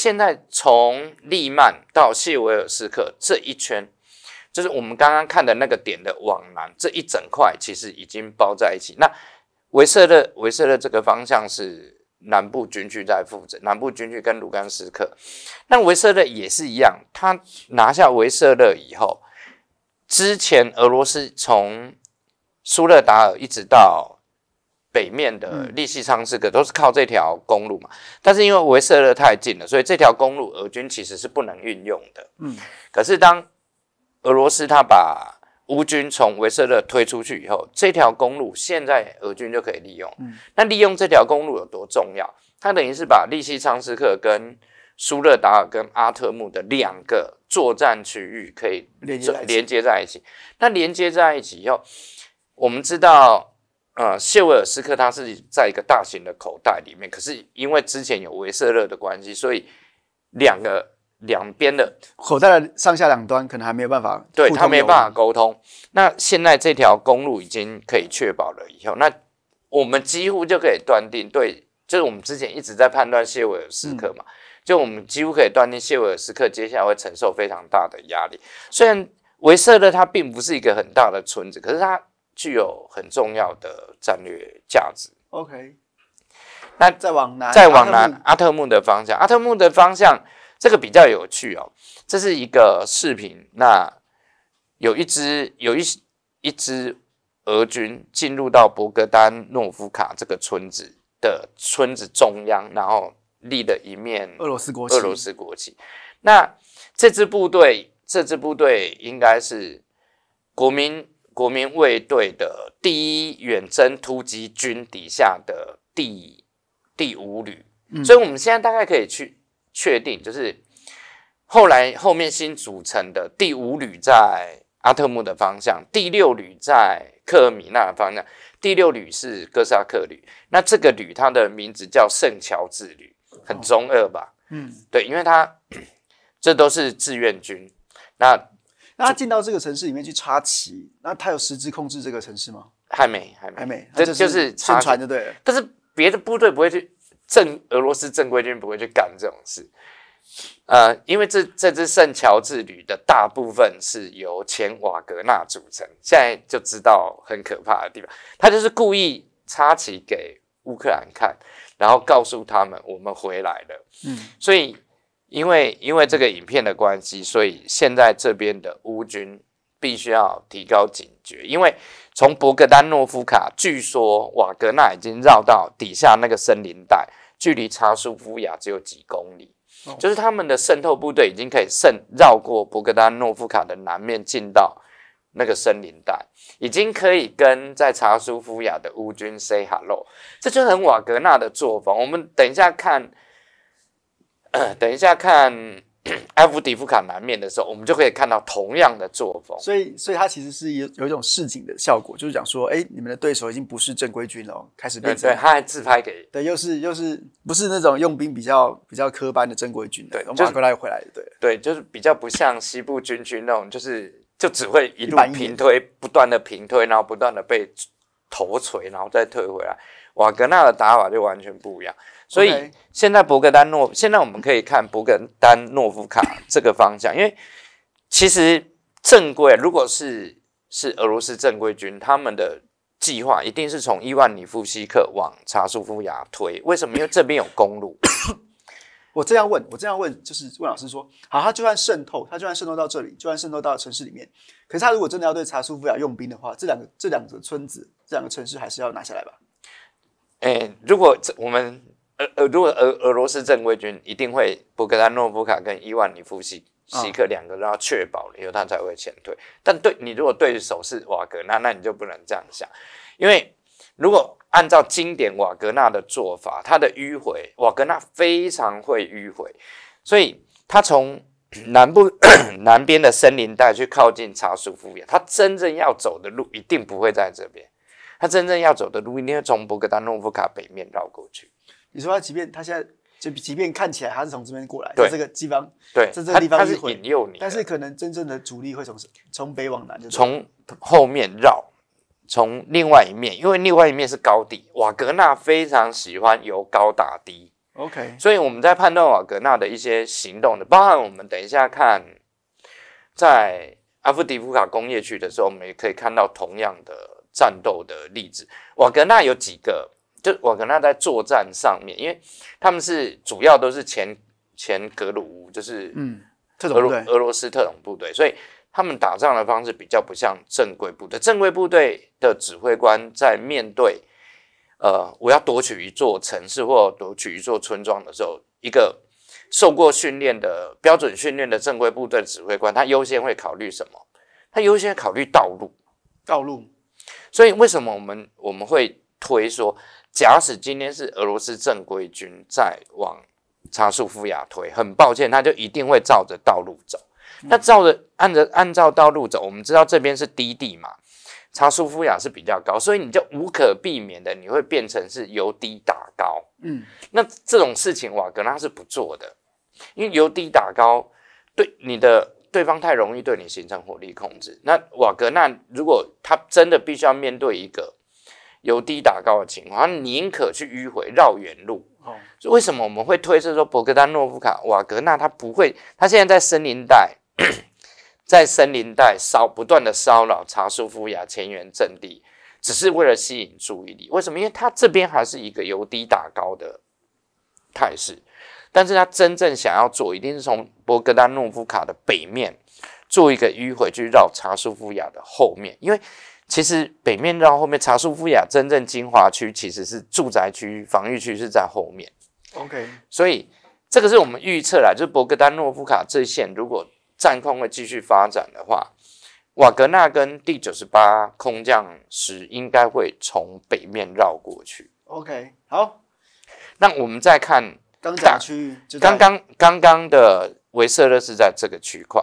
现在从利曼到谢维尔斯克这一圈，就是我们刚刚看的那个点的往南这一整块，其实已经包在一起。那维舍勒，维舍勒这个方向是南部军区在负责，南部军区跟卢甘斯克。那维舍勒也是一样，他拿下维舍勒以后，之前俄罗斯从苏勒达尔一直到。北面的利西昌斯克都是靠这条公路嘛，但是因为维瑟勒太近了，所以这条公路俄军其实是不能运用的。嗯，可是当俄罗斯他把乌军从维瑟勒推出去以后，这条公路现在俄军就可以利用。嗯，那利用这条公路有多重要？它等于是把利西昌斯克跟苏勒达尔跟阿特木的两个作战区域可以连接连接在一起。那连接在一起以后，我们知道。呃，谢韦尔斯克它是在一个大型的口袋里面，可是因为之前有维瑟勒的关系，所以两个两边的口袋的上下两端可能还没有办法，对，它没有办法沟通。那现在这条公路已经可以确保了以后，那我们几乎就可以断定，对，就是我们之前一直在判断谢韦尔斯克嘛，就我们几乎可以断定谢韦尔斯克接下来会承受非常大的压力。虽然维瑟勒它并不是一个很大的村子，可是它。具有很重要的战略价值。OK，那再往南，再往南，阿特木的方向，阿特木的方向，这个比较有趣哦。这是一个视频，那有一支有一一支俄军进入到博格丹诺夫卡这个村子的村子中央，然后立了一面俄罗斯国旗。俄罗斯国旗。那这支部队，这支部队应该是国民。国民卫队的第一远征突击军底下的第第五旅，所以我们现在大概可以去确定，就是后来后面新组成的第五旅在阿特木的方向，第六旅在克尔米纳的方向。第六旅是哥萨克旅，那这个旅它的名字叫圣乔治旅，很中二吧？嗯，对，因为它 这都是志愿军，那。那他进到这个城市里面去插旗，那他有实质控制这个城市吗？还没，还没，这就是宣传就对了。但是别的部队不会去正俄罗斯正规军不会去干这种事，呃，因为这这支圣乔治旅的大部分是由前瓦格纳组成，现在就知道很可怕的地方，他就是故意插旗给乌克兰看，然后告诉他们我们回来了，嗯，所以。因为因为这个影片的关系，所以现在这边的乌军必须要提高警觉。因为从博格丹诺夫卡，据说瓦格纳已经绕到底下那个森林带，距离查苏夫雅只有几公里，就是他们的渗透部队已经可以渗绕过博格丹诺夫卡的南面，进到那个森林带，已经可以跟在查苏夫雅的乌军 say hello。这就很瓦格纳的作风。我们等一下看。等一下，看 埃夫迪夫卡南面的时候，我们就可以看到同样的作风。所以，所以它其实是有有一种市井的效果，就是讲说，哎，你们的对手已经不是正规军了，开始变成对，他还自拍给对，又是又是不是那种用兵比较比较科班的正规军了，对，从乌克兰回来的，对对，就是比较不像西部军区那种，就是就只会一路平推，不断的平推，然后不断的被。头锤，然后再退回来。瓦格纳的打法就完全不一样，所以现在博格丹诺，现在我们可以看博格丹诺夫卡这个方向，因为其实正规如果是是俄罗斯正规军，他们的计划一定是从伊万尼夫西克往查苏夫雅推。为什么？因为这边有公路。我这样问，我这样问，就是问老师说：好，他就算渗透，他就算渗透到这里，就算渗透到城市里面，可是他如果真的要对查苏夫雅用兵的话，这两个这两个村子，这两个城市还是要拿下来吧？哎，如果这我们俄俄，如果俄俄罗斯正规军一定会博格丹诺夫卡跟伊万尼夫西西克两个要确保了以后，他才会前退。但对你如果对手是瓦格那，那你就不能这样想，因为如果。按照经典瓦格纳的做法，他的迂回，瓦格纳非常会迂回，所以他从南部 南边的森林带去靠近查苏夫雅，他真正要走的路一定不会在这边，他真正要走的路一定会从博格达诺夫卡北面绕过去。你说他即便他现在就即便看起来他是从这边过来，在这个地方，对，在这个地方是引诱你，但是可能真正的主力会从从北往南，就是从后面绕。从另外一面，因为另外一面是高地，瓦格纳非常喜欢由高打低。OK，所以我们在判断瓦格纳的一些行动的，包含我们等一下看在阿夫迪夫卡工业区的时候，我们也可以看到同样的战斗的例子。瓦格纳有几个，就瓦格纳在作战上面，因为他们是主要都是前前格鲁乌，就是嗯，特种队俄罗斯特种部队，所以。他们打仗的方式比较不像正规部队，正规部队的指挥官在面对，呃，我要夺取一座城市或夺取一座村庄的时候，一个受过训练的标准训练的正规部队指挥官，他优先会考虑什么？他优先考虑道路，道路。所以为什么我们我们会推说，假使今天是俄罗斯正规军在往查苏夫亚推，很抱歉，他就一定会照着道路走。那照着按着按照道路走，我们知道这边是低地嘛，查苏夫雅是比较高，所以你就无可避免的你会变成是由低打高，嗯，那这种事情瓦格纳是不做的，因为由低打高对你的对方太容易对你形成火力控制。那瓦格纳如果他真的必须要面对一个由低打高的情况，他宁可去迂回绕远路。哦，为什么我们会推测说博格丹诺夫卡瓦格纳他不会？他现在在森林带。在森林带烧不断的骚扰，查苏夫雅前沿阵地，只是为了吸引注意力。为什么？因为他这边还是一个由低打高的态势，但是他真正想要做，一定是从博格丹诺夫卡的北面做一个迂回，去绕查苏夫雅的后面。因为其实北面绕后面，查苏夫雅真正精华区其实是住宅区，防御区是在后面。OK，所以这个是我们预测啦，就是格丹诺夫卡这线如果。战况会继续发展的话，瓦格纳跟第九十八空降师应该会从北面绕过去。OK，好，那我们再看刚甲区域，刚刚刚刚的维瑟勒是在这个区块，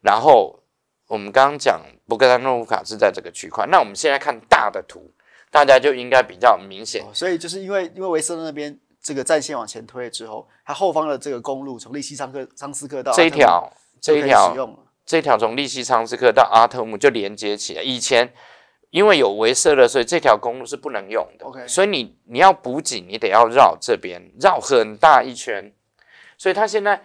然后我们刚刚讲博格丹诺夫卡是在这个区块。那我们现在看大的图，大家就应该比较明显。所以就是因为因为维瑟勒那边这个战线往前推了之后，它后方的这个公路从利西桑克桑斯克到这一条。这一条，这条从利西昌斯克到阿特姆就连接起来。以前因为有维设的，所以这条公路是不能用的。OK，所以你你要补给，你得要绕这边，绕很大一圈。所以他现在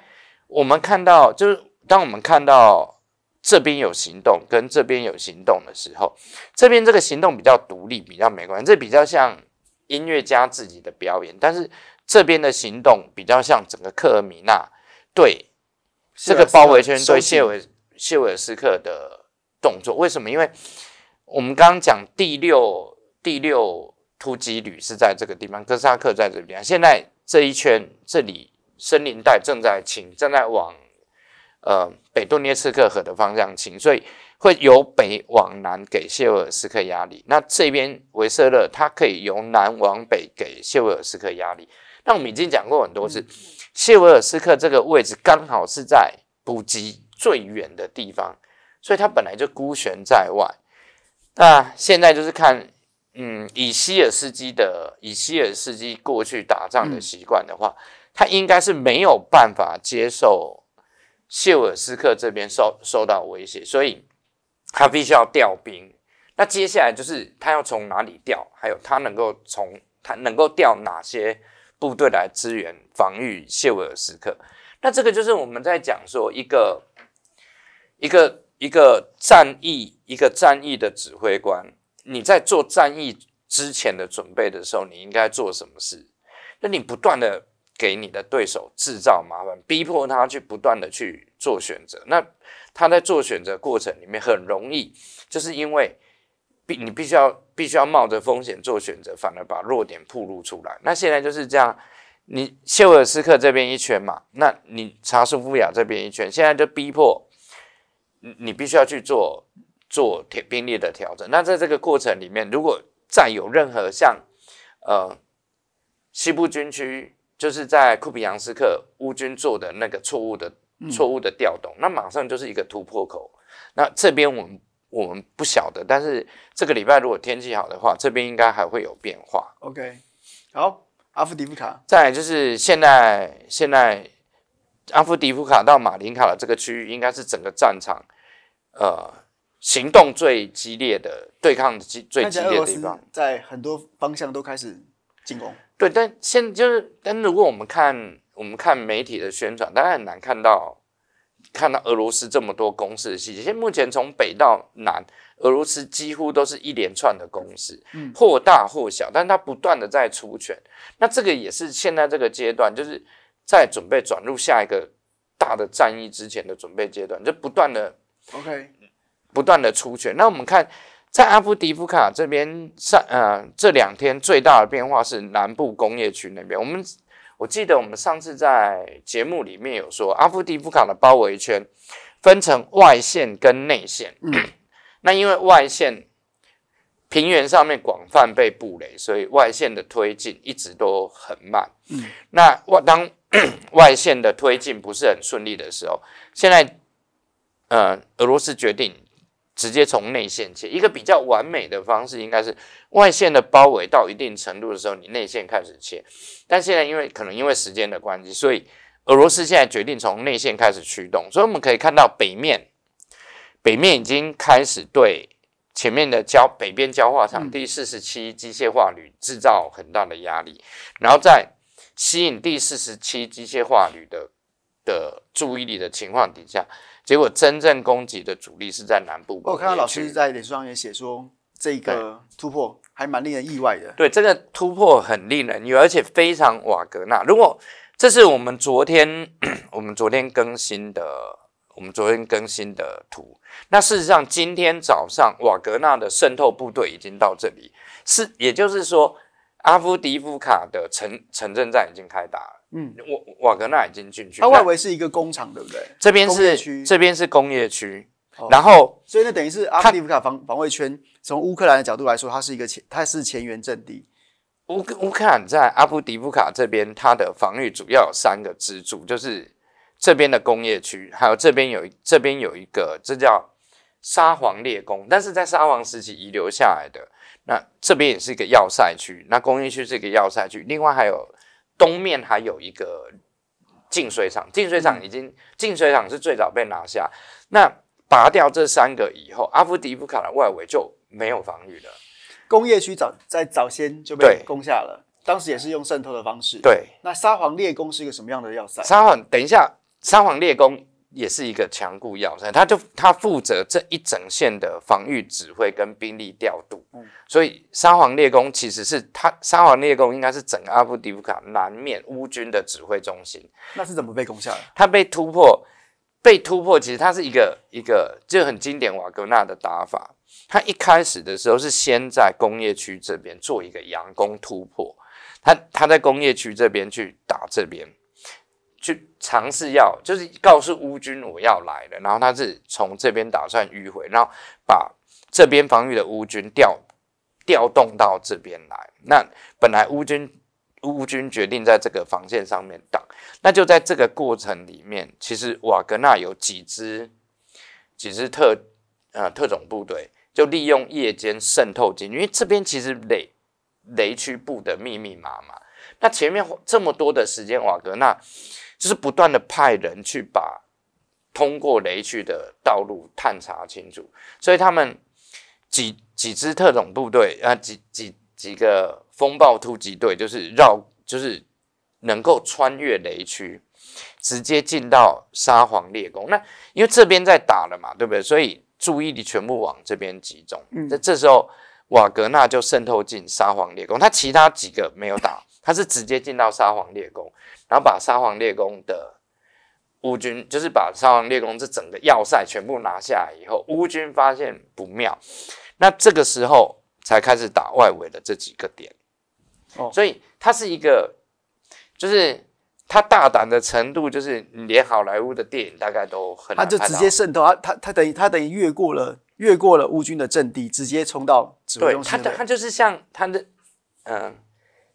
我们看到，就是当我们看到这边有行动跟这边有行动的时候，这边这个行动比较独立，比较没关系，这比较像音乐家自己的表演。但是这边的行动比较像整个科尔米纳对。这个包围圈对谢韦谢韦尔斯克的动作，为什么？因为我们刚刚讲第六第六突击旅是在这个地方，哥萨克在这边。现在这一圈这里森林带正在清，正在往呃北顿涅茨克河的方向清，所以会由北往南给谢韦尔斯克压力。那这边维瑟勒他可以由南往北给谢韦尔斯克压力。那我们已经讲过很多次，谢维尔斯克这个位置刚好是在补给最远的地方，所以他本来就孤悬在外。那现在就是看，嗯，以希尔斯基的以希尔斯基过去打仗的习惯的话，他应该是没有办法接受谢韦尔斯克这边受受到威胁，所以他必须要调兵。那接下来就是他要从哪里调，还有他能够从他能够调哪些？部队来支援防御谢维尔斯克，那这个就是我们在讲说一个一个一个战役一个战役的指挥官，你在做战役之前的准备的时候，你应该做什么事？那你不断的给你的对手制造麻烦，逼迫他去不断的去做选择。那他在做选择过程里面很容易，就是因为必你必须要。必须要冒着风险做选择，反而把弱点暴露出来。那现在就是这样，你切尔斯克这边一圈嘛，那你查苏夫亚这边一圈，现在就逼迫你，你必须要去做做铁兵力的调整。那在这个过程里面，如果再有任何像呃西部军区就是在库比扬斯克乌军做的那个错误的错误的调动，那马上就是一个突破口。那这边我们。我们不晓得，但是这个礼拜如果天气好的话，这边应该还会有变化。OK，好，阿夫迪夫卡。再就是现在，现在阿夫迪夫卡到马林卡的这个区域，应该是整个战场，呃，行动最激烈的对抗的最激烈的地方，在很多方向都开始进攻。对，但现就是，但如果我们看我们看媒体的宣传，大家很难看到。看到俄罗斯这么多公司的细节，现目前从北到南，俄罗斯几乎都是一连串的公司，嗯，或大或小，但它不断的在出拳。那这个也是现在这个阶段，就是在准备转入下一个大的战役之前的准备阶段，就不断的，OK，不断的出拳。那我们看在阿夫迪夫卡这边上，呃，这两天最大的变化是南部工业区那边，我们。我记得我们上次在节目里面有说，阿夫迪夫卡的包围圈分成外线跟内线。嗯，那因为外线平原上面广泛被布雷，所以外线的推进一直都很慢。嗯，那外当 外线的推进不是很顺利的时候，现在呃，俄罗斯决定。直接从内线切，一个比较完美的方式应该是外线的包围到一定程度的时候，你内线开始切。但现在因为可能因为时间的关系，所以俄罗斯现在决定从内线开始驱动。所以我们可以看到北面，北面已经开始对前面的交北边焦化厂第四十七机械化旅制造很大的压力，然后在吸引第四十七机械化旅的的注意力的情况底下。结果真正攻击的主力是在南部。我看到老师在脸书上也写说，这个突破还蛮令人意外的。对，这个突破很令人，意外，而且非常瓦格纳。如果这是我们昨天 我们昨天更新的，我们昨天更新的图，那事实上今天早上瓦格纳的渗透部队已经到这里，是也就是说，阿夫迪夫卡的城城镇战已经开打。嗯，瓦瓦格纳已经进去，它外围是一个工厂，对不对？这边是这边是工业区，然后所以那等于是阿布迪夫卡防防卫圈。从乌克兰的角度来说，它是一个前它是前沿阵地。乌乌克兰在阿布迪夫卡这边，它的防御主要有三个支柱，就是这边的工业区，还有这边有这边有一个，这叫沙皇列宫，但是在沙皇时期遗留下来的。那这边也是一个要塞区，那工业区是一个要塞区，另外还有。东面还有一个净水厂，净水厂已经，净水厂是最早被拿下。那拔掉这三个以后，阿夫迪夫卡的外围就没有防御了。工业区早在早先就被攻下了，当时也是用渗透的方式。对，那沙皇列宫是一个什么样的要塞？沙皇，等一下，沙皇列宫。也是一个强固要塞，他就他负责这一整线的防御指挥跟兵力调度。嗯，所以沙皇列宫其实是他沙皇列宫应该是整个阿布迪夫卡南面乌军的指挥中心。那是怎么被攻下的？他被突破，被突破，其实他是一个一个就很经典瓦格纳的打法。他一开始的时候是先在工业区这边做一个佯攻突破，他他在工业区这边去打这边。去尝试要就是告诉乌军我要来了，然后他是从这边打算迂回，然后把这边防御的乌军调调动到这边来。那本来乌军乌军决定在这个防线上面挡，那就在这个过程里面，其实瓦格纳有几支几支特呃特种部队就利用夜间渗透进，因为这边其实雷雷区布的密密麻麻。那前面这么多的时间，瓦格纳。就是不断的派人去把通过雷区的道路探查清楚，所以他们几几支特种部队啊，几几几个风暴突击队，就是绕，就是能够穿越雷区，直接进到沙皇猎宫。那因为这边在打了嘛，对不对？所以注意力全部往这边集中。那这时候瓦格纳就渗透进沙皇猎宫，他其他几个没有打。他是直接进到沙皇列宫，然后把沙皇列宫的乌军，就是把沙皇列宫这整个要塞全部拿下来以后，乌军发现不妙，那这个时候才开始打外围的这几个点。哦，所以他是一个，就是他大胆的程度，就是你连好莱坞的电影大概都很难。他就直接渗透啊，他他等于他等于越过了越过了乌军的阵地，直接冲到。对，他他就是像他的嗯。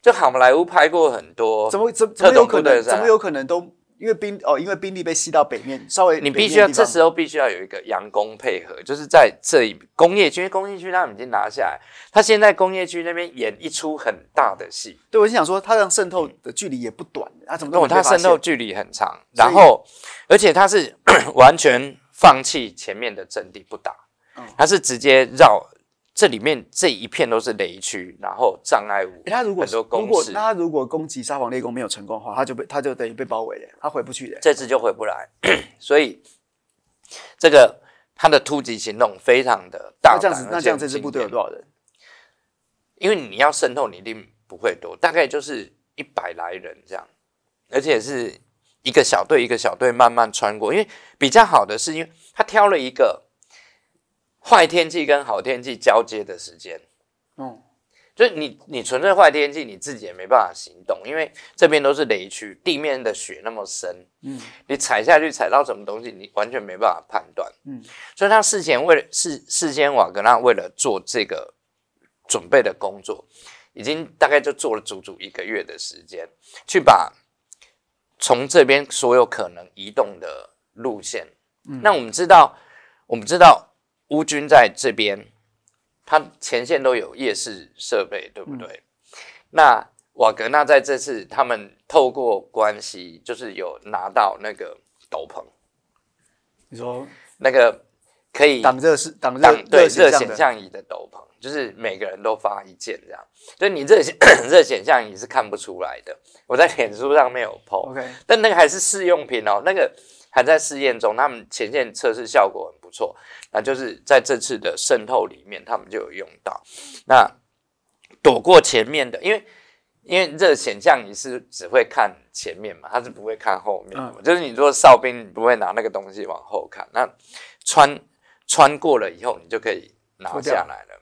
就好莱坞拍过很多，怎么怎怎么有可能？怎么有可能都因为兵哦，因为兵力被吸到北面，稍微你必须要这时候必须要有一个佯攻配合，就是在这一工业区，工业区他们已经拿下来，他现在工业区那边演一出很大的戏。对我就想说，他让渗透的距离也不短，他怎么他渗透距离很长，然后而且他是 完全放弃前面的阵地不打，他是直接绕。这里面这一片都是雷区，然后障碍物。他如果攻果他如果攻击沙皇猎工没有成功的话，他就被他就等于被包围了，他回不去的，这次就回不来。所以这个他的突击行动非常的大子，那这样这支部队有多少人？因为你要渗透，你一定不会多，大概就是一百来人这样，而且是一个小队一个小队慢慢穿过。因为比较好的是，因为他挑了一个。坏天气跟好天气交接的时间，嗯，就是你你纯粹坏天气，你自己也没办法行动，因为这边都是雷区，地面的雪那么深，嗯，你踩下去踩到什么东西，你完全没办法判断，嗯，所以他事前为了事事先瓦格纳为了做这个准备的工作，已经大概就做了足足一个月的时间，去把从这边所有可能移动的路线，那我们知道，我们知道。乌军在这边，他前线都有夜视设备，对不对？那瓦格纳在这次，他们透过关系，就是有拿到那个斗篷。你说那个可以挡热是挡热对热显像仪的斗篷，就是每个人都发一件这样。所以你热 热显像仪是看不出来的。我在脸书上面有 PO，但那个还是试用品哦，那个。还在试验中，他们前线测试效果很不错。那就是在这次的渗透里面，他们就有用到。那躲过前面的，因为因为这显像仪是只会看前面嘛，它是不会看后面就是你做哨兵，你不会拿那个东西往后看。那穿穿过了以后，你就可以拿下来了。